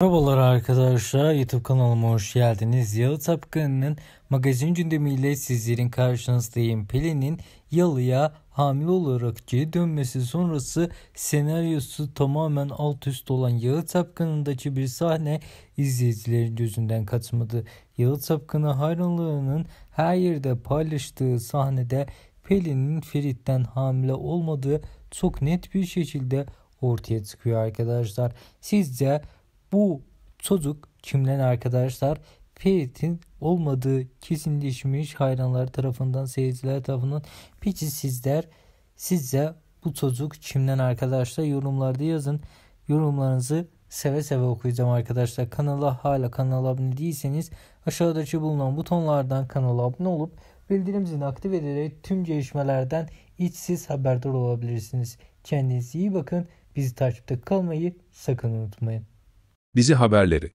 Merhabalar arkadaşlar YouTube kanalıma hoş geldiniz. Yalı Tapkan'ın magazin gündemiyle sizlerin karşınızdayım. Pelin'in Yalı'ya hamile olarak geri dönmesi sonrası senaryosu tamamen alt üst olan Yalı Tapkan'ındaki bir sahne izleyicilerin gözünden kaçmadı. Yalı Tapkan'a hayranlarının her yerde paylaştığı sahnede Pelin'in Ferit'ten hamile olmadığı çok net bir şekilde ortaya çıkıyor arkadaşlar. Sizce bu çocuk kimden arkadaşlar? Ferit'in olmadığı kesinleşmiş hayranlar tarafından, seyirciler tarafından. Peki sizler, sizce bu çocuk kimden arkadaşlar? Yorumlarda yazın. Yorumlarınızı seve seve okuyacağım arkadaşlar. Kanala hala kanala abone değilseniz aşağıdaki bulunan butonlardan kanala abone olup bildirim zilini aktif ederek tüm gelişmelerden içsiz haberdar olabilirsiniz. Kendinize iyi bakın. Bizi takipte kalmayı sakın unutmayın. Bizi haberleri